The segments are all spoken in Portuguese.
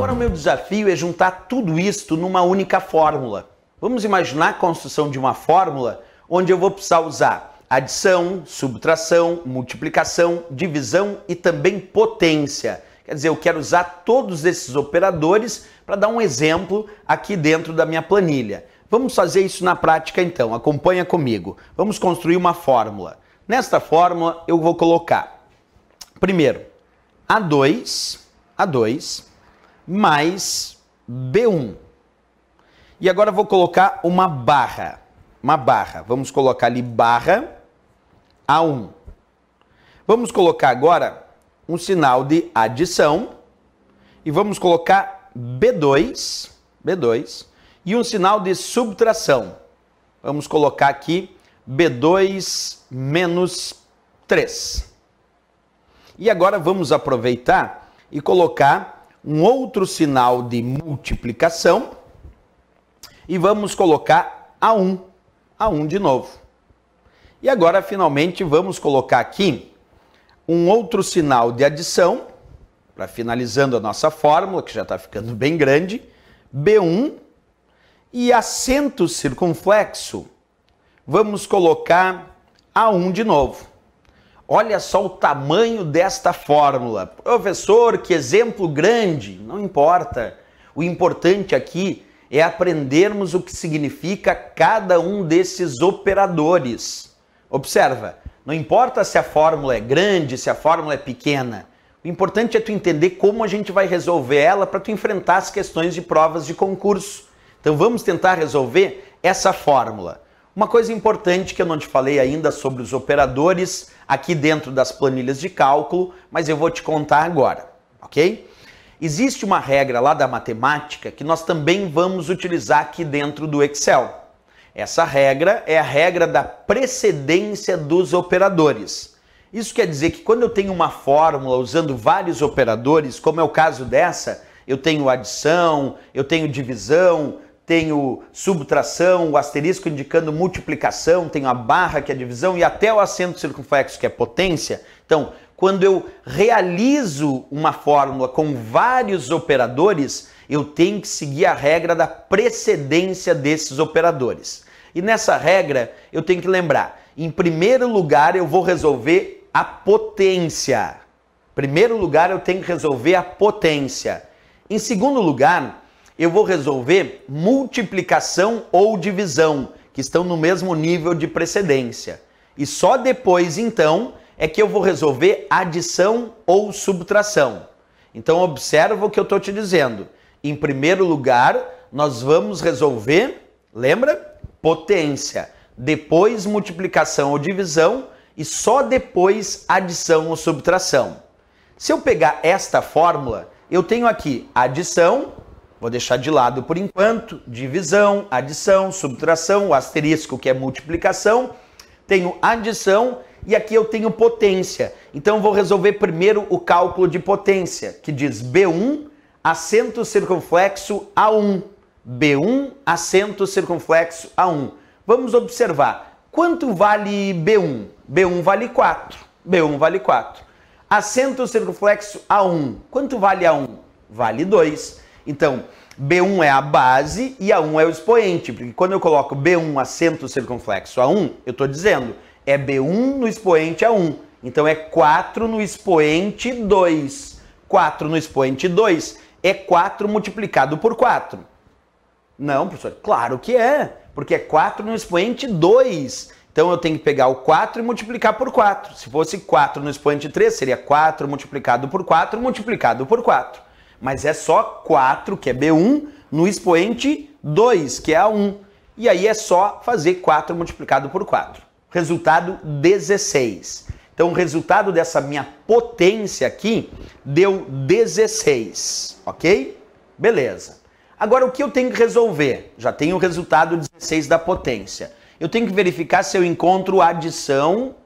Agora, o meu desafio é juntar tudo isto numa única fórmula. Vamos imaginar a construção de uma fórmula onde eu vou precisar usar adição, subtração, multiplicação, divisão e também potência. Quer dizer, eu quero usar todos esses operadores para dar um exemplo aqui dentro da minha planilha. Vamos fazer isso na prática então, acompanha comigo. Vamos construir uma fórmula. Nesta fórmula eu vou colocar, primeiro, A2, A2 mais B1. E agora vou colocar uma barra, uma barra. Vamos colocar ali barra A1. Vamos colocar agora um sinal de adição e vamos colocar B2, B2 e um sinal de subtração. Vamos colocar aqui B2 menos 3. E agora vamos aproveitar e colocar um outro sinal de multiplicação e vamos colocar A1, A1 de novo. E agora, finalmente, vamos colocar aqui um outro sinal de adição, para finalizando a nossa fórmula, que já está ficando bem grande, B1 e acento circunflexo, vamos colocar A1 de novo. Olha só o tamanho desta fórmula. Professor, que exemplo grande! Não importa. O importante aqui é aprendermos o que significa cada um desses operadores. Observa, não importa se a fórmula é grande, se a fórmula é pequena. O importante é tu entender como a gente vai resolver ela para tu enfrentar as questões de provas de concurso. Então vamos tentar resolver essa fórmula. Uma coisa importante que eu não te falei ainda sobre os operadores aqui dentro das planilhas de cálculo, mas eu vou te contar agora, ok? Existe uma regra lá da matemática que nós também vamos utilizar aqui dentro do Excel. Essa regra é a regra da precedência dos operadores. Isso quer dizer que quando eu tenho uma fórmula usando vários operadores, como é o caso dessa, eu tenho adição, eu tenho divisão, tenho subtração, o asterisco indicando multiplicação, tenho a barra que é divisão e até o acento circunflexo que é potência. Então, quando eu realizo uma fórmula com vários operadores, eu tenho que seguir a regra da precedência desses operadores. E nessa regra, eu tenho que lembrar, em primeiro lugar, eu vou resolver a potência. Em primeiro lugar, eu tenho que resolver a potência. Em segundo lugar, eu vou resolver multiplicação ou divisão, que estão no mesmo nível de precedência. E só depois, então, é que eu vou resolver adição ou subtração. Então, observa o que eu estou te dizendo. Em primeiro lugar, nós vamos resolver, lembra? Potência. Depois, multiplicação ou divisão. E só depois, adição ou subtração. Se eu pegar esta fórmula, eu tenho aqui adição Vou deixar de lado por enquanto divisão, adição, subtração, o asterisco que é multiplicação. Tenho adição e aqui eu tenho potência. Então vou resolver primeiro o cálculo de potência, que diz B1 acento circunflexo A1. B1 acento circunflexo A1. Vamos observar. Quanto vale B1? B1 vale 4. B1 vale 4. Acento circunflexo A1. Quanto vale A1? Vale 2 então, B1 é a base e A1 é o expoente, porque quando eu coloco B1 acento circunflexo A1, eu estou dizendo é B1 no expoente A1. Então é 4 no expoente 2. 4 no expoente 2 é 4 multiplicado por 4. Não, professor, claro que é, porque é 4 no expoente 2. Então eu tenho que pegar o 4 e multiplicar por 4. Se fosse 4 no expoente 3, seria 4 multiplicado por 4 multiplicado por 4 mas é só 4, que é B1, no expoente 2, que é A1. E aí é só fazer 4 multiplicado por 4. Resultado 16. Então o resultado dessa minha potência aqui deu 16, ok? Beleza. Agora o que eu tenho que resolver? Já tenho o resultado 16 da potência. Eu tenho que verificar se eu encontro adição,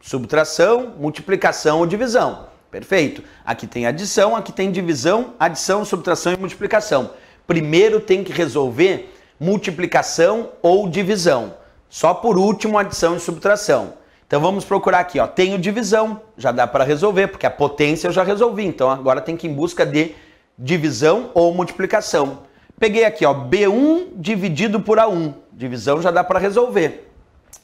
subtração, multiplicação ou divisão. Perfeito. Aqui tem adição, aqui tem divisão, adição, subtração e multiplicação. Primeiro tem que resolver multiplicação ou divisão. Só por último, adição e subtração. Então vamos procurar aqui, ó. Tenho divisão, já dá para resolver, porque a potência eu já resolvi. Então agora tem que ir em busca de divisão ou multiplicação. Peguei aqui, ó, B1 dividido por A1. Divisão já dá para resolver.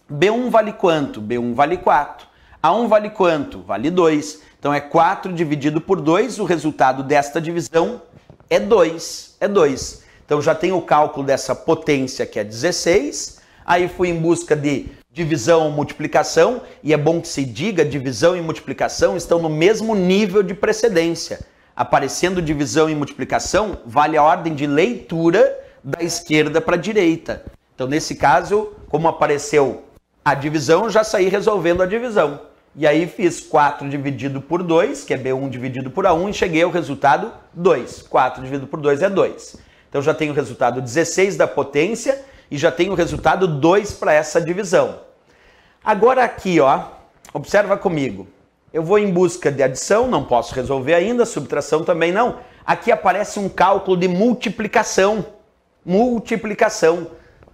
B1 vale quanto? B1 vale 4. A1 vale quanto? Vale 2. Então é 4 dividido por 2, o resultado desta divisão é 2. É 2. Então já tenho o cálculo dessa potência que é 16. Aí fui em busca de divisão ou multiplicação, e é bom que se diga, divisão e multiplicação estão no mesmo nível de precedência. Aparecendo divisão e multiplicação, vale a ordem de leitura da esquerda para a direita. Então, nesse caso, como apareceu a divisão, já saí resolvendo a divisão. E aí fiz 4 dividido por 2, que é B1 dividido por A1, e cheguei ao resultado 2. 4 dividido por 2 é 2. Então já tenho o resultado 16 da potência e já tenho o resultado 2 para essa divisão. Agora aqui, ó, observa comigo. Eu vou em busca de adição, não posso resolver ainda, subtração também não. Aqui aparece um cálculo de multiplicação. Multiplicação.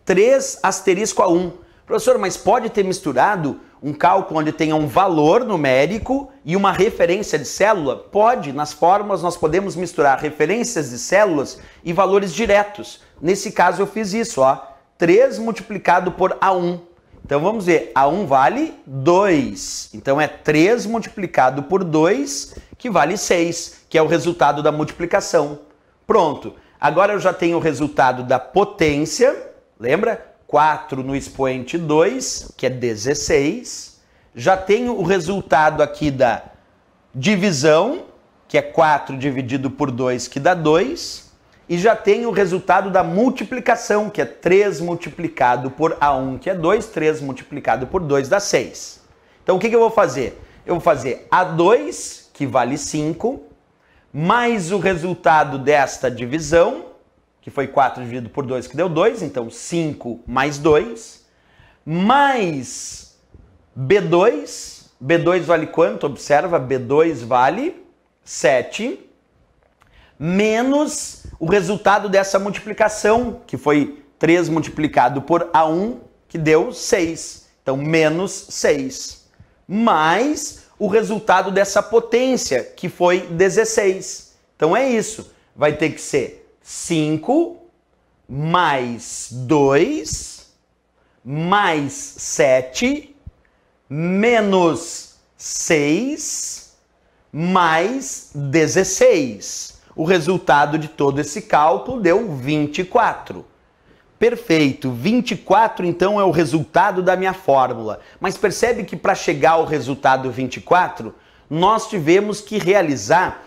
3 asterisco a 1. Professor, mas pode ter misturado um cálculo onde tenha um valor numérico e uma referência de célula? Pode, nas fórmulas nós podemos misturar referências de células e valores diretos. Nesse caso eu fiz isso, ó, 3 multiplicado por A1. Então vamos ver, A1 vale 2. Então é 3 multiplicado por 2, que vale 6, que é o resultado da multiplicação. Pronto. Agora eu já tenho o resultado da potência, lembra? 4 no expoente 2, que é 16. Já tenho o resultado aqui da divisão, que é 4 dividido por 2, que dá 2. E já tenho o resultado da multiplicação, que é 3 multiplicado por A1, que é 2. 3 multiplicado por 2 dá 6. Então o que, eu vou fazer? Eu vou fazer A2, que vale 5, mais o resultado desta divisão, que foi 4 dividido por 2, que deu 2, então 5 mais 2, mais B2, B2 vale quanto? Observa, B2 vale 7, menos o resultado dessa multiplicação, que foi 3 multiplicado por A1, que deu 6. Então, menos 6. Mais o resultado dessa potência, que foi 16. Então, é isso. Vai ter que ser 5 mais 2 mais 7 menos 6 mais 16. O resultado de todo esse cálculo deu 24. Perfeito, 24 então é o resultado da minha fórmula. Mas percebe que para chegar ao resultado 24, nós tivemos que realizar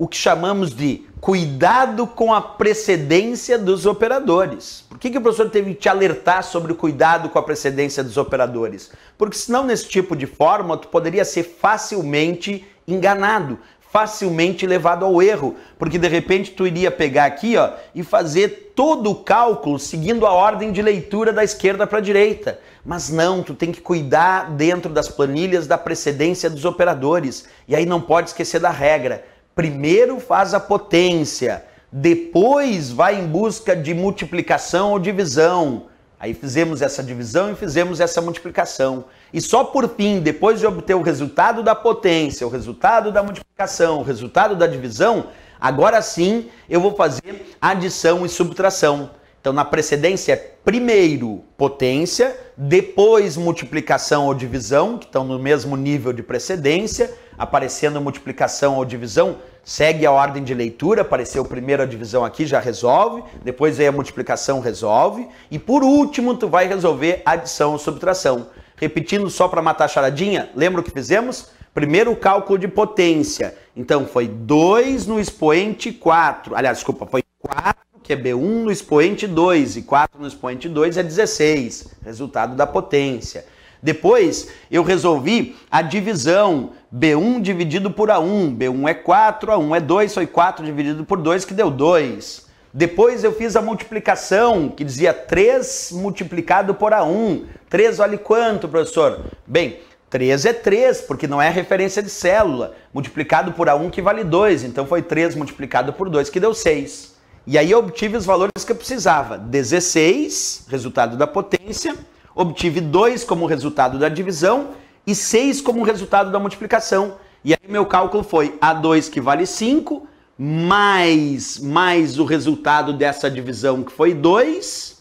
o que chamamos de cuidado com a precedência dos operadores. Por que, que o professor teve que te alertar sobre o cuidado com a precedência dos operadores? Porque senão, nesse tipo de forma, tu poderia ser facilmente enganado, facilmente levado ao erro, porque de repente tu iria pegar aqui ó, e fazer todo o cálculo seguindo a ordem de leitura da esquerda para a direita. Mas não, tu tem que cuidar dentro das planilhas da precedência dos operadores. E aí não pode esquecer da regra Primeiro faz a potência, depois vai em busca de multiplicação ou divisão. Aí fizemos essa divisão e fizemos essa multiplicação. E só por fim, depois de obter o resultado da potência, o resultado da multiplicação, o resultado da divisão, agora sim eu vou fazer adição e subtração. Então, na precedência, primeiro potência, depois multiplicação ou divisão, que estão no mesmo nível de precedência, aparecendo multiplicação ou divisão segue a ordem de leitura, apareceu primeiro a divisão aqui, já resolve, depois vem a multiplicação, resolve, e por último tu vai resolver adição ou subtração. Repetindo só para matar a charadinha, lembra o que fizemos? Primeiro o cálculo de potência. Então foi 2 no expoente 4. Aliás, desculpa, foi 4, que é B1 no expoente 2, e 4 no expoente 2 é 16, resultado da potência. Depois eu resolvi a divisão B1 dividido por A1. B1 é 4, A1 é 2, foi 4 dividido por 2 que deu 2. Depois eu fiz a multiplicação, que dizia 3 multiplicado por A1. 3 vale quanto, professor? Bem, 3 é 3, porque não é referência de célula. Multiplicado por A1 que vale 2. Então foi 3 multiplicado por 2 que deu 6. E aí eu obtive os valores que eu precisava. 16, resultado da potência, Obtive 2 como resultado da divisão e 6 como resultado da multiplicação. E aí meu cálculo foi A2 que vale 5, mais, mais o resultado dessa divisão que foi 2,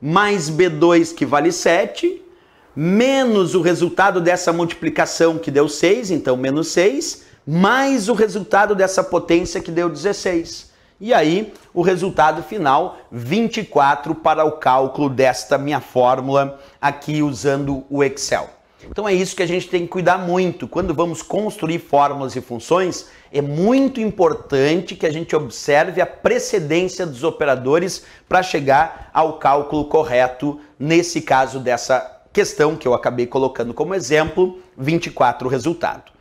mais B2 que vale 7, menos o resultado dessa multiplicação que deu 6, então menos 6, mais o resultado dessa potência que deu 16. E aí, o resultado final, 24 para o cálculo desta minha fórmula aqui usando o Excel. Então é isso que a gente tem que cuidar muito. Quando vamos construir fórmulas e funções, é muito importante que a gente observe a precedência dos operadores para chegar ao cálculo correto, nesse caso dessa questão que eu acabei colocando como exemplo, 24 resultado.